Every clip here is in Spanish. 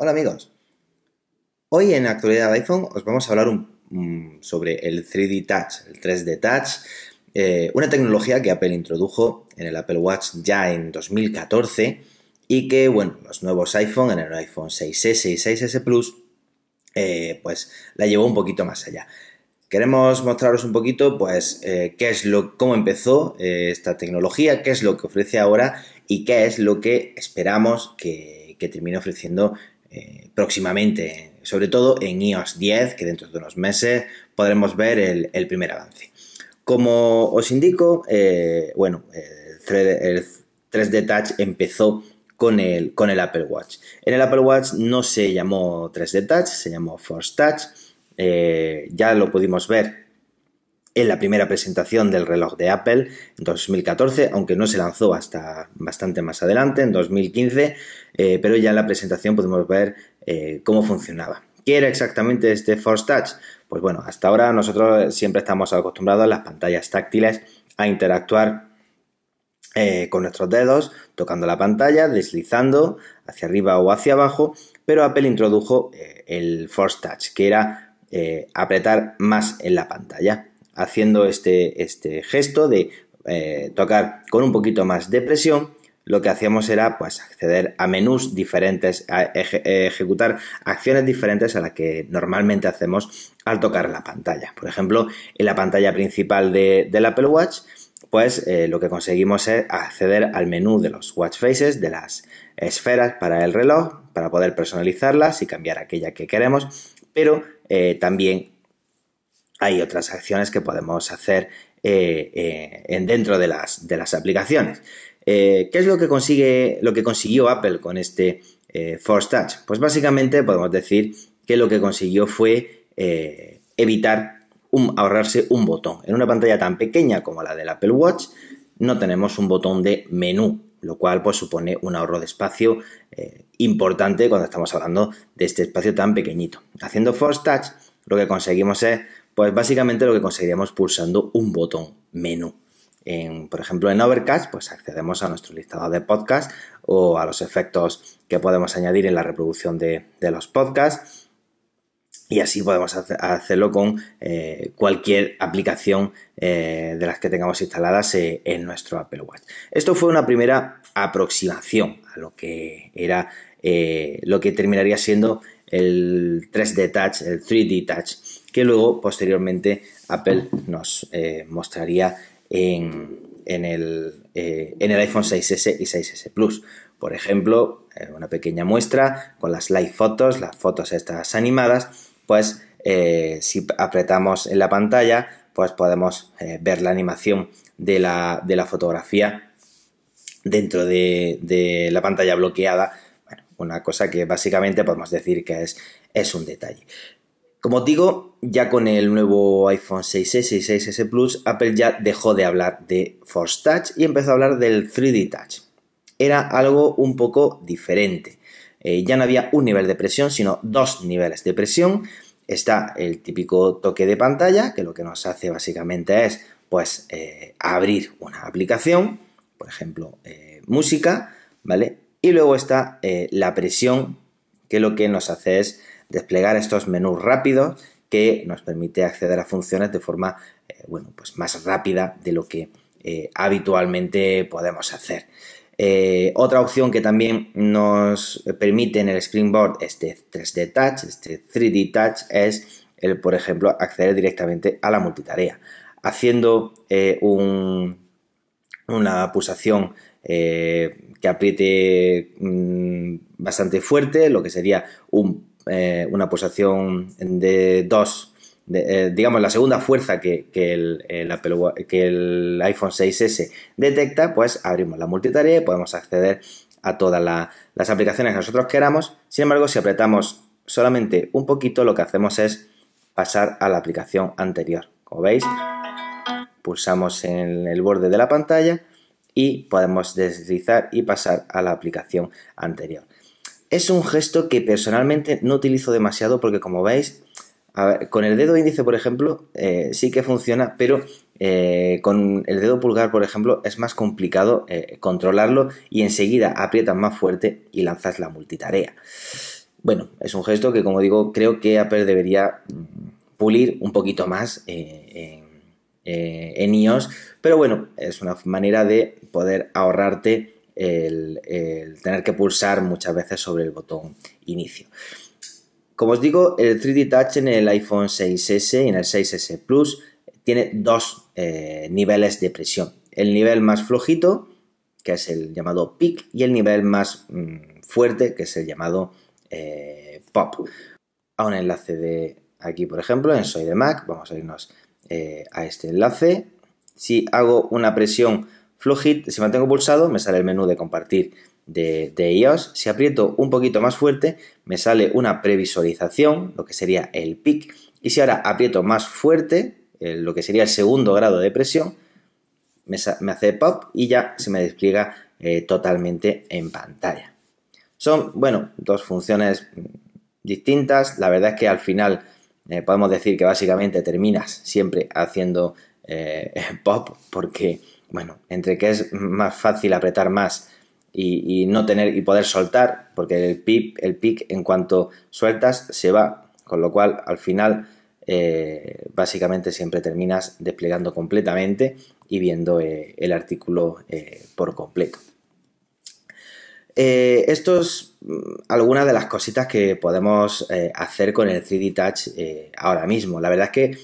Hola amigos, hoy en Actualidad iPhone os vamos a hablar sobre el 3D Touch, el 3D Touch, eh, una tecnología que Apple introdujo en el Apple Watch ya en 2014 y que, bueno, los nuevos iPhone, en el iPhone 6S y 6S Plus, eh, pues la llevó un poquito más allá. Queremos mostraros un poquito, pues, eh, qué es lo, cómo empezó esta tecnología, qué es lo que ofrece ahora y qué es lo que esperamos que, que termine ofreciendo eh, próximamente, sobre todo en iOS 10, que dentro de unos meses podremos ver el, primer avance. Como os indico, eh, bueno, el 3D, Touch empezó con el, Apple Watch. En el Apple Watch no se llamó 3D Touch, se llamó Force Touch. Eh, ya lo pudimos ver en la primera presentación del reloj de Apple en 2014, aunque no se lanzó hasta bastante más adelante, en 2015, eh, pero ya en la presentación pudimos ver eh, cómo funcionaba. ¿Qué era exactamente este Force Touch? Pues bueno, hasta ahora nosotros siempre estamos acostumbrados a las pantallas táctiles a interactuar eh, con nuestros dedos, tocando la pantalla, deslizando hacia arriba o hacia abajo, pero Apple introdujo el Force Touch, que era apretar más en la pantalla haciendo este, este gesto de eh, tocar con un poquito más de presión, lo que hacíamos era pues acceder a menús diferentes, eh, ejecutar acciones diferentes a las que normalmente hacemos al tocar la pantalla. Por ejemplo, en la pantalla principal de, del Apple Watch, pues eh, lo que conseguimos es acceder al menú de los watch faces, de las esferas para el reloj, para poder personalizarlas y cambiar aquella que queremos, pero también hay otras acciones que podemos hacer eh, eh, dentro de las, aplicaciones. Eh, ¿Qué es lo que consigue, lo que consiguió Apple con este Force Touch? Pues básicamente podemos decir que lo que consiguió fue evitar ahorrarse un botón. En una pantalla tan pequeña como la del Apple Watch, no tenemos un botón de menú, lo cual pues supone un ahorro de espacio importante cuando estamos hablando de este espacio tan pequeñito. Haciendo Force Touch, lo que conseguimos es pues básicamente lo que conseguiríamos pulsando un botón menú. por ejemplo, en Overcast, pues accedemos a nuestro listado de podcast o a los efectos que podemos añadir en la reproducción de, los podcasts. Y así podemos hacerlo con eh, cualquier aplicación eh, de las que tengamos instaladas eh, en nuestro Apple Watch. Esto fue una primera aproximación a lo que era lo que terminaría siendo el 3D Touch, el 3D Touch que luego posteriormente Apple nos eh, mostraría en, el, eh, en, el, iPhone 6S y 6S Plus. Por ejemplo, eh, una pequeña muestra con las live fotos, las fotos estas animadas, pues si apretamos en la pantalla, pues podemos ver la animación de la, de la fotografía dentro de, de la pantalla bloqueada una cosa que básicamente podemos decir que es, es un detalle. Como digo, ya con el nuevo iPhone 6S y 6S Plus, Apple ya dejó de hablar de Force Touch y empezó a hablar del 3D Touch. Era algo un poco diferente. Eh, ya no había un nivel de presión, sino dos niveles de presión. Está el típico toque de pantalla, que lo que nos hace básicamente es pues, eh, abrir una aplicación, por ejemplo, eh, música, ¿vale? Y luego está la presión, que lo que nos hace es desplegar estos menús rápidos que nos permite acceder a funciones de forma eh, bueno, pues más rápida de lo que eh, habitualmente podemos hacer. Eh, otra opción que también nos permite en el Screenboard este 3D Touch, este 3D Touch, es el, por ejemplo, acceder directamente a la multitarea. Haciendo un, una pulsación que apriete mm, bastante fuerte, lo que sería un eh, una pulsación de dos eh, digamos la segunda fuerza que, el, iPhone 6S detecta, pues abrimos la multitarea y podemos acceder a todas las aplicaciones que nosotros queramos. Sin embargo, si apretamos solamente un poquito, lo que hacemos es pasar a la aplicación anterior. Como veis, pulsamos en el borde de la pantalla y podemos deslizar y pasar a la aplicación anterior. Es un gesto que personalmente no utilizo demasiado porque como veis, con el dedo índice, por ejemplo, eh, sí que funciona, pero eh, con el dedo pulgar, por ejemplo, es más complicado eh, controlarlo y enseguida aprietas más fuerte y lanzas la multitarea. Bueno, es un gesto que, como digo, creo que Apple debería mm, pulir un poquito más en iOS, pero bueno, es una manera de poder ahorrarte el, tener que pulsar muchas veces sobre el botón inicio. Como os digo, el 3D Touch en el iPhone 6S y en el 6S Plus tiene dos eh, niveles de presión. El nivel más flojito, que es el llamado peak, y el nivel más mm, fuerte, que es el llamado eh, pop. A un enlace de aquí, por ejemplo, en Soy de Mac, vamos a irnos eh, a este enlace. Si hago una presión hit. si mantengo pulsado, me sale el menú de compartir de, de, iOS. Si aprieto un poquito más fuerte, me sale una previsualización, lo que sería el pic. Y si ahora aprieto más fuerte, eh, lo que sería el segundo grado de presión, me, hace pop y ya se me despliega eh, totalmente en pantalla. Son, bueno, dos funciones mm, distintas. La verdad es que al final eh, podemos decir que básicamente terminas siempre haciendo eh, pop, porque, bueno, entre que es más fácil apretar más y, no tener y poder soltar, porque el pip, el pic, en cuanto sueltas, se va, con lo cual al final eh, básicamente siempre terminas desplegando completamente y viendo eh, el artículo por completo. esto es mm, algunas de las cositas que podemos hacer con el 3D Touch ahora mismo. La verdad es que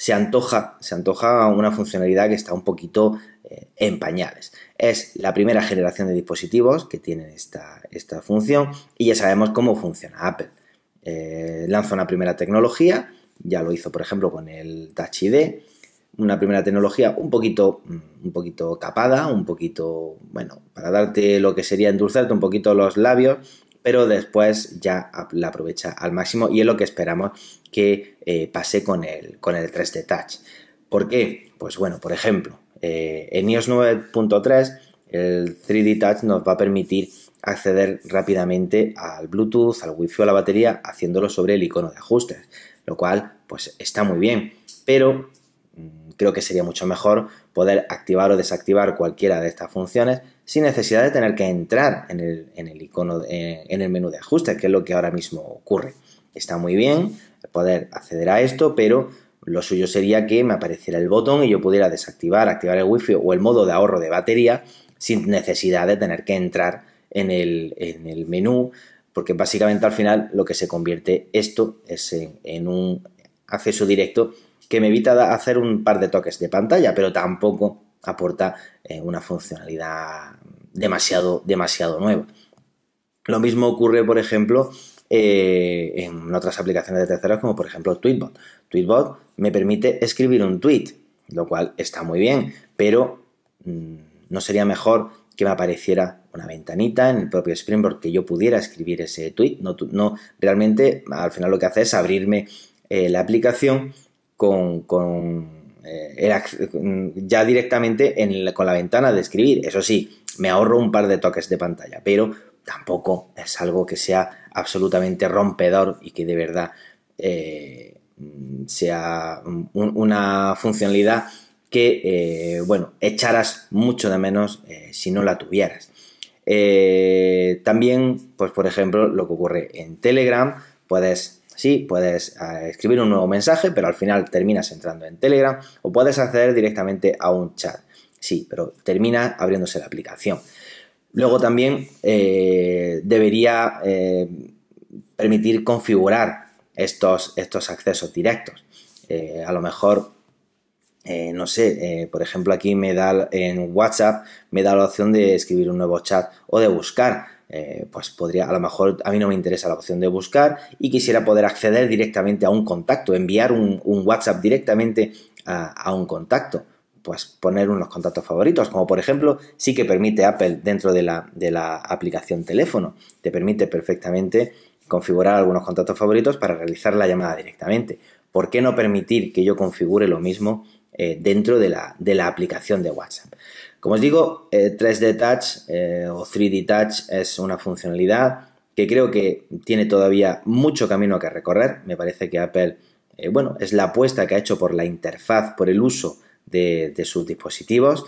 se antoja, se antoja una funcionalidad que está un poquito eh, en pañales. Es la primera generación de dispositivos que tienen esta, esta función y ya sabemos cómo funciona Apple. Eh, lanza una primera tecnología, ya lo hizo por ejemplo con el Touch ID, una primera tecnología un poquito, mm, un poquito capada, un poquito, bueno, para darte lo que sería endulzarte un poquito los labios pero después ya la aprovecha al máximo y es lo que esperamos que eh, pase con el, con el 3D Touch. ¿Por qué? Pues bueno, por ejemplo, eh, en iOS 9.3 el 3D Touch nos va a permitir acceder rápidamente al Bluetooth, al Wi-Fi o a la batería haciéndolo sobre el icono de ajustes, lo cual pues está muy bien, pero Mm, creo que sería mucho mejor poder activar o desactivar cualquiera de estas funciones sin necesidad de tener que entrar en el, icono, en el menú de ajustes, que es lo que ahora mismo ocurre. Está muy bien poder acceder a esto, pero lo suyo sería que me apareciera el botón y yo pudiera desactivar, activar el wifi o el modo de ahorro de batería sin necesidad de tener que entrar en el, en el menú, porque básicamente al final lo que se convierte esto es en un acceso directo que me evita hacer un par de toques de pantalla, pero tampoco aporta eh, una funcionalidad demasiado, demasiado nueva. Lo mismo ocurre, por ejemplo, eh, en otras aplicaciones de terceros, como por ejemplo Tweetbot. Tweetbot me permite escribir un tweet, lo cual está muy bien, pero mm, no sería mejor que me apareciera una ventanita en el propio Springboard que yo pudiera escribir ese tweet. No, realmente al final lo que hace es abrirme eh, la aplicación con, eh, ya directamente con la ventana de escribir. Eso sí, me ahorro un par de toques de pantalla, pero tampoco es algo que sea absolutamente rompedor y que de verdad eh, sea una funcionalidad que, eh, bueno, echaras mucho de menos si no la tuvieras. también, pues por ejemplo, lo que ocurre en Telegram, puedes Sí, puedes eh, escribir un nuevo mensaje, pero al final terminas entrando en Telegram o puedes acceder directamente a un chat. Sí, pero termina abriéndose la aplicación. Luego también eh, debería eh, permitir configurar estos, estos accesos directos. a lo mejor, no sé, por ejemplo aquí me da en WhatsApp, me da la opción de escribir un nuevo chat o de buscar eh, pues podría, a lo mejor a mí no me interesa la opción de buscar y quisiera poder acceder directamente a un contacto, enviar un, WhatsApp directamente a, un contacto pues poner unos contactos favoritos, como por ejemplo sí que permite Apple dentro de la, de la, aplicación teléfono, te permite perfectamente configurar algunos contactos favoritos para realizar la llamada directamente. ¿Por qué no permitir que yo configure lo mismo eh, dentro de la, de la aplicación de WhatsApp? Como os digo, 3D eh, Touch eh, o 3D Touch es una funcionalidad que creo que tiene todavía mucho camino que recorrer. Me parece que Apple, eh, bueno, es la apuesta que ha hecho por la interfaz, por el uso de, sus dispositivos.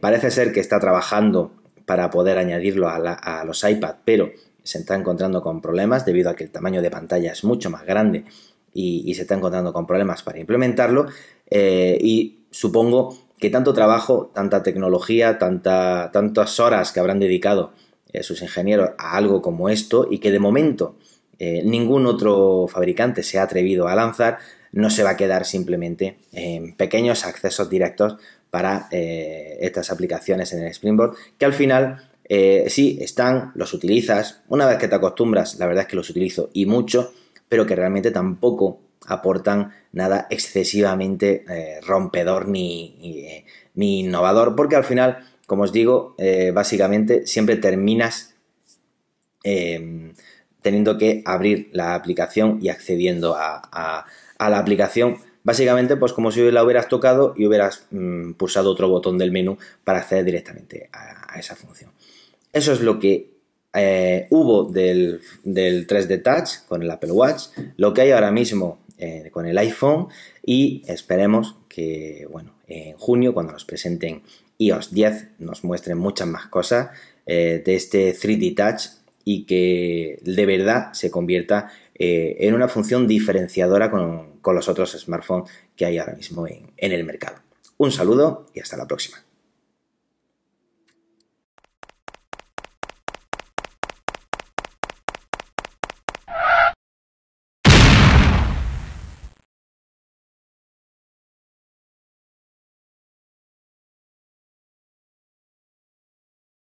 parece ser que está trabajando para poder añadirlo a, los iPad, pero se está encontrando con problemas debido a que el tamaño de pantalla es mucho más grande y, se está encontrando con problemas para implementarlo. y supongo que tanto trabajo, tanta tecnología, tantas horas que habrán dedicado eh, sus ingenieros a algo como esto y que de momento eh, ningún otro fabricante se ha atrevido a lanzar, no se va a quedar simplemente en pequeños accesos directos para eh, estas aplicaciones en el Springboard, que al final sí están, los utilizas, una vez que te acostumbras, la verdad es que los utilizo y mucho, pero que realmente tampoco aportan nada excesivamente eh, rompedor ni, eh, ni, innovador, porque al final, como os digo, eh, básicamente siempre terminas em, teniendo que abrir la aplicación y accediendo a, la aplicación. Básicamente, pues como si la hubieras tocado y hubieras mm, pulsado otro botón del menú para acceder directamente a, esa función. Eso es lo que hubo del, del, 3D Touch con el Apple Watch. Lo que hay ahora mismo eh, con el iPhone y esperemos que, bueno, en junio cuando nos presenten iOS 10 nos muestren muchas más cosas eh, de este 3D Touch y que de verdad se convierta eh, en una función diferenciadora con, los otros smartphones que hay ahora mismo en el mercado. Un saludo y hasta la próxima.